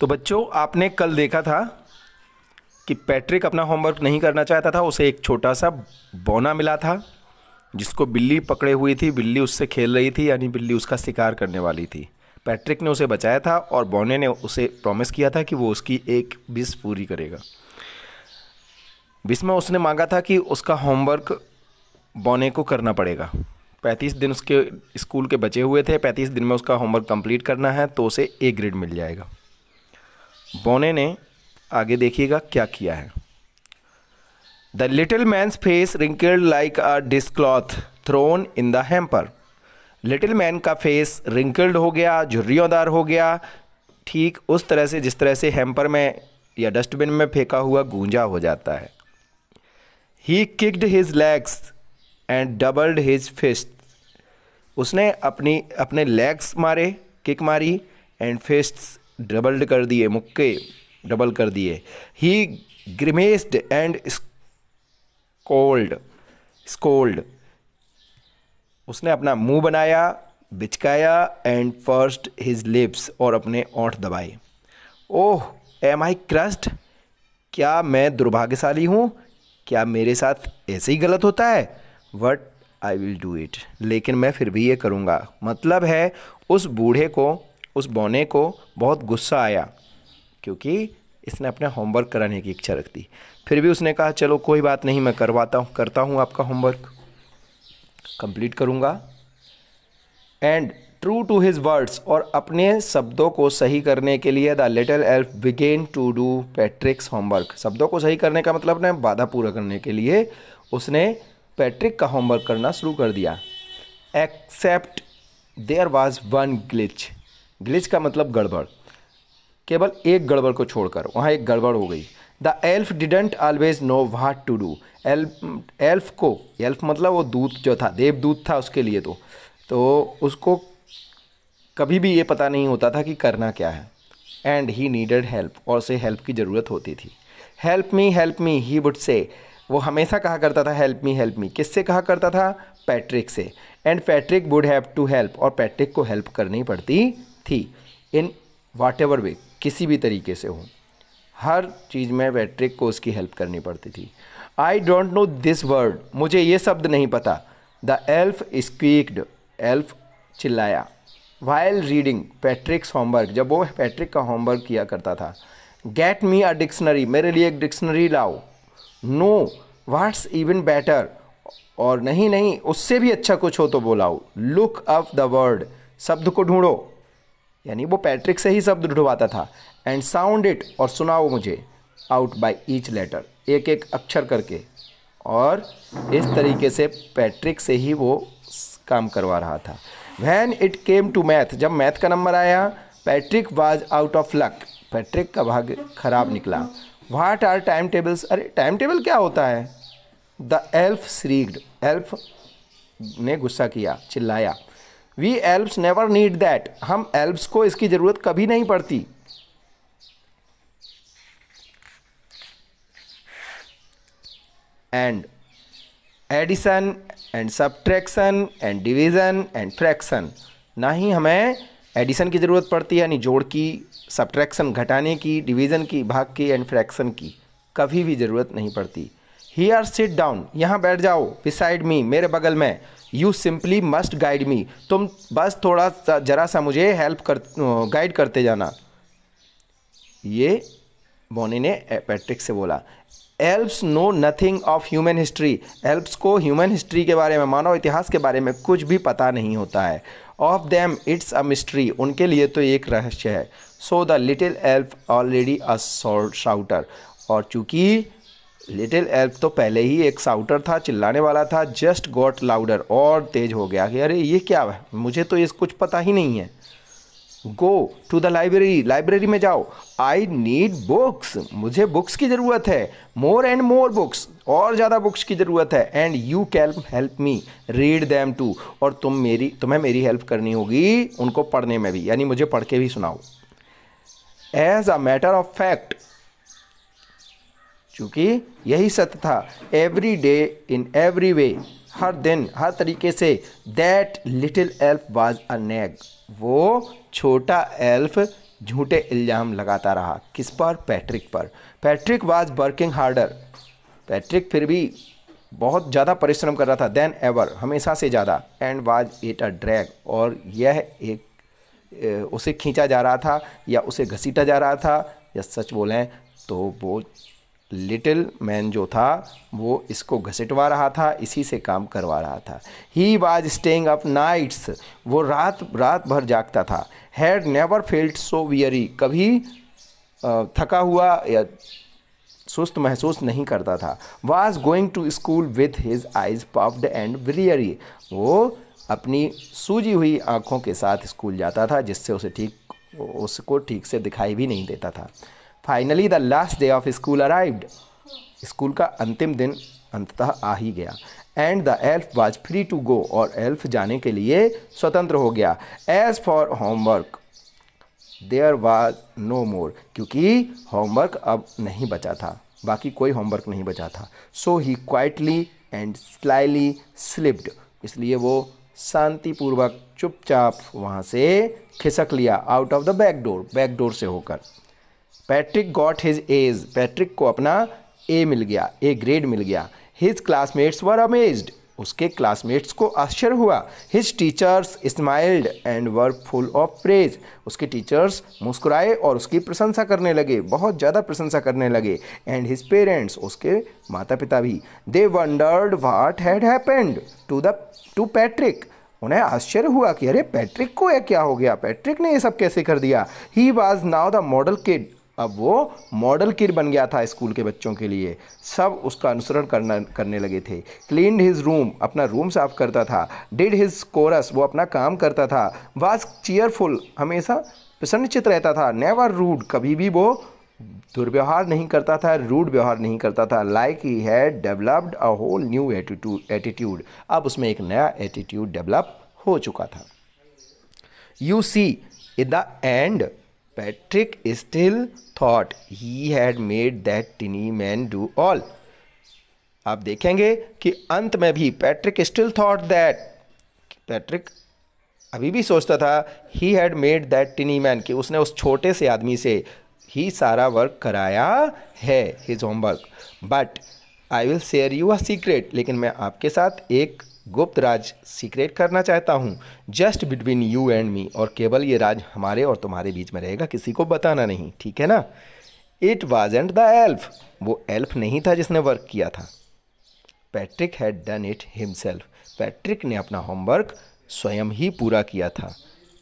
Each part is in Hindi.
तो बच्चों आपने कल देखा था कि पैट्रिक अपना होमवर्क नहीं करना चाहता था उसे एक छोटा सा बौना मिला था जिसको बिल्ली पकड़े हुई थी बिल्ली उससे खेल रही थी यानी बिल्ली उसका शिकार करने वाली थी पैट्रिक ने उसे बचाया था और बौने ने उसे प्रॉमिस किया था कि वो उसकी एक विश पूरी करेगा विश में उसने मांगा था कि उसका होमवर्क बौने को करना पड़ेगा पैंतीस दिन उसके स्कूल के बचे हुए थे पैंतीस दिन में उसका होमवर्क कंप्लीट करना है तो उसे ए ग्रेड मिल जाएगा बोने ने आगे देखिएगा क्या किया है the little man's face wrinkled like a dishcloth thrown in the little man का फेस रिंकल्ड हो गया झुर्रियोंदार हो गया ठीक उस तरह से जिस तरह से हेम्पर में या डस्टबिन में फेंका हुआ गूंजा हो जाता है he kicked his legs and doubled his fist उसने अपनी अपने लेग्स मारे किक मारी एंड फिस्ट्स डबल्ड कर दिए मुक्के डबल कर दिए he grimaced and scowled scowled उसने अपना मुंह बनाया बिचकाया एंड फर्स्ट हिज लिप्स और अपने ओठ दबाए ओह एम आई क्रस्ट क्या मैं दुर्भाग्यशाली हूँ क्या मेरे साथ ऐसे ही गलत होता है what I will do it लेकिन मैं फिर भी ये करूँगा मतलब है उस बूढ़े को उस बौने को बहुत गुस्सा आया क्योंकि इसने अपना होमवर्क कराने की इच्छा रख दी फिर भी उसने कहा चलो कोई बात नहीं मैं करवाता हूँ करता हूँ आपका होमवर्क कंप्लीट करूँगा and true to his words और अपने शब्दों को सही करने के लिए the little elf began to do Patrick's homework शब्दों को सही करने का मतलब ना बाधा पूरा करने के लिए उसने पैट्रिक का होमवर्क करना शुरू कर दिया except there was one glitch glitch का मतलब गड़बड़ केवल एक गड़बड़ को छोड़कर वहाँ एक गड़बड़ हो गई the elf didn't always know what to do elf elf को एल्फ मतलब वो दूत जो था देवदूत था उसके लिए तो तो उसको कभी भी ये पता नहीं होता था कि करना क्या है एंड ही नीडेड हेल्प और उसे हेल्प की ज़रूरत होती थी help me help me he would say वो हमेशा कहा करता था हेल्प मी हेल्प मी किससे कहा करता था पैट्रिक से and Patrick would have to help और पैट्रिक को हेल्प करनी पड़ती थी इन वाट एवर वे किसी भी तरीके से हो हर चीज़ में पैट्रिक को उसकी हेल्प करनी पड़ती थी I don't know this word मुझे ये शब्द नहीं पता द एल्फ स्क्वीक्ड एल्फ चिल्लाया वाइल रीडिंग पैट्रिक्स होमवर्क जब वो पैट्रिक का होमवर्क किया करता था गेट मी अ डिक्शनरी मेरे लिए एक डिक्शनरी लाओ नो वाट्स इवन बेटर और नहीं नहीं उससे भी अच्छा कुछ हो तो बोलाओ लुक अप द वर्ड शब्द को ढूंढो यानी वो पैट्रिक से ही शब्द ढूंढवाता था एंड साउंड इट और सुनाओ मुझे आउट बाय ईच लेटर एक एक अक्षर करके और इस तरीके से पैट्रिक से ही वो काम करवा रहा था when it came to math जब मैथ का नंबर आया Patrick was out of luck Patrick का भाग खराब निकला वाट आर टाइम टेबल्स अरे टाइम टेबल क्या होता है द एल्फ श्रीग्ड एल्फ ने गुस्सा किया चिल्लाया we elves never need that हम एल्ब्स को इसकी ज़रूरत कभी नहीं पड़ती and addition and subtraction and division and fraction ना ही हमें एडिसन की ज़रूरत पड़ती है यानी जोड़ की सब्ट्रैक्शन घटाने की डिवीज़न की भाग की एंड फ्रैक्शन की कभी भी ज़रूरत नहीं पड़ती हियर सिट डाउन यहाँ बैठ जाओ बिसाइड मी मेरे बगल में you simply must guide me तुम बस थोड़ा सा जरा सा मुझे हेल्प कर गाइड करते जाना ये बोनी ने पैट्रिक से बोला elves know nothing of human history elves को ह्यूमन हिस्ट्री के बारे में मानव इतिहास के बारे में कुछ भी पता नहीं होता है of them it's a mystery उनके लिए तो एक रहस्य है so the little elf already a shouter और चूँकि लिटिल एल्प तो पहले ही एक साउटर था चिल्लाने वाला था जस्ट गॉट लाउडर और तेज हो गया कि अरे ये क्या है मुझे तो इस कुछ पता ही नहीं है go to the library library में जाओ आई नीड बुक्स मुझे बुक्स की ज़रूरत है मोर एंड मोर बुक्स और ज़्यादा बुक्स की ज़रूरत है and you can help me read them too और तुम मेरी तुम्हें मेरी हेल्प करनी होगी उनको पढ़ने में भी यानी मुझे पढ़ के भी सुनाओ as a matter of fact क्योंकि यही सत्य था every day in every way हर दिन हर तरीके से that little elf was a nag वो छोटा एल्फ झूठे इल्ज़ाम लगाता रहा किस पर पैट्रिक पर Patrick was working harder Patrick फिर भी बहुत ज़्यादा परिश्रम कर रहा था देन एवर हमेशा से ज़्यादा and was at a drag और यह एक उसे खींचा जा रहा था या उसे घसीटा जा रहा था या सच बोलें तो वो लिटिल मैन जो था वो इसको घसीटवा रहा था इसी से काम करवा रहा था he was staying up nights वो रात रात भर जागता था had never felt so weary कभी थका हुआ या सुस्त महसूस नहीं करता था was going to school with his eyes puffed and weary वो अपनी सूजी हुई आँखों के साथ स्कूल जाता था जिससे उसे ठीक उसको ठीक से दिखाई भी नहीं देता था finally the last day of school arrived school का अंतिम दिन अंततः आ ही गया and the elf was free to go और एल्फ जाने के लिए स्वतंत्र हो गया as for homework there was no more क्योंकि होमवर्क अब नहीं बचा था बाकी कोई होमवर्क नहीं बचा था so he quietly and slyly slipped इसलिए वो शांतिपूर्वक चुपचाप वहाँ से खिसक लिया out of the back door back door से होकर Patrick got his A's Patrick को अपना ए मिल गया ए ग्रेड मिल गया हिज क्लासमेट्स वर अमेज्ड उसके क्लासमेट्स को आश्चर्य हुआ his teachers smiled and were full of praise उसके टीचर्स मुस्कुराए और उसकी प्रशंसा करने लगे बहुत ज़्यादा प्रशंसा करने लगे एंड हिज पेरेंट्स उसके माता पिता भी they wondered what had happened to the to Patrick उन्हें आश्चर्य हुआ कि अरे पैट्रिक को यह क्या हो गया पैट्रिक ने ये सब कैसे कर दिया he was now the model kid अब वो मॉडल किड बन गया था स्कूल के बच्चों के लिए सब उसका अनुसरण करना करने लगे थे क्लीन हिज रूम अपना रूम साफ करता था डिड हिज कोरस वो अपना काम करता था वाज चीयरफुल हमेशा प्रसन्नचित रहता था नेवर रूड कभी भी वो दुर्व्यवहार नहीं करता था रूड व्यवहार नहीं करता था like he had developed a whole new attitude attitude अब उसमें एक नया एटीट्यूड डेवलप हो चुका था you see in the end Patrick still thought he had made that tiny man do all आप देखेंगे कि अंत में भी Patrick still thought that Patrick अभी भी सोचता था he had made that tiny man कि उसने उस छोटे से आदमी से ही सारा वर्क कराया है his homework but I will share you a secret लेकिन मैं आपके साथ एक गुप्त राज सीक्रेट करना चाहता हूँ just between you and me और केवल ये राज हमारे और तुम्हारे बीच में रहेगा किसी को बताना नहीं ठीक है ना it was and the elf वो एल्फ नहीं था जिसने वर्क किया था Patrick had done it himself Patrick ने अपना होमवर्क स्वयं ही पूरा किया था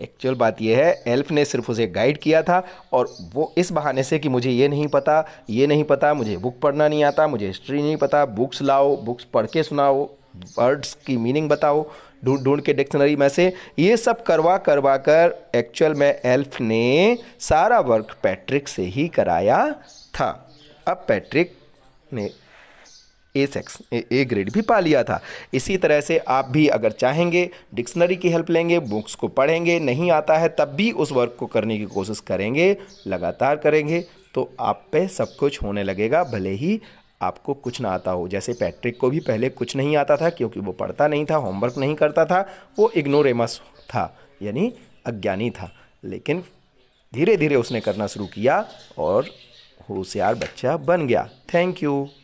एक्चुअल बात यह है एल्फ ने सिर्फ उसे गाइड किया था और वो इस बहाने से कि मुझे ये नहीं पता ये नहीं पता मुझे बुक पढ़ना नहीं आता मुझे हिस्ट्री नहीं पता बुक्स लाओ बुक्स पढ़ के सुनाओ वर्ड्स की मीनिंग बताओ ढूंढ ढूंढ के डिक्शनरी में से ये सब करवा करवा कर एक्चुअल में एल्फ ने सारा वर्क पैट्रिक से ही कराया था अब पैट्रिक ने ए सेक्स ए ग्रेड भी पा लिया था इसी तरह से आप भी अगर चाहेंगे डिक्शनरी की हेल्प लेंगे बुक्स को पढ़ेंगे नहीं आता है तब भी उस वर्क को करने की कोशिश करेंगे लगातार करेंगे तो आप पे सब कुछ होने लगेगा भले ही आपको कुछ ना आता हो जैसे पैट्रिक को भी पहले कुछ नहीं आता था क्योंकि वो पढ़ता नहीं था होमवर्क नहीं करता था वो इग्नोरेमस था यानी अज्ञानी था लेकिन धीरे धीरे उसने करना शुरू किया और होशियार बच्चा बन गया थैंक यू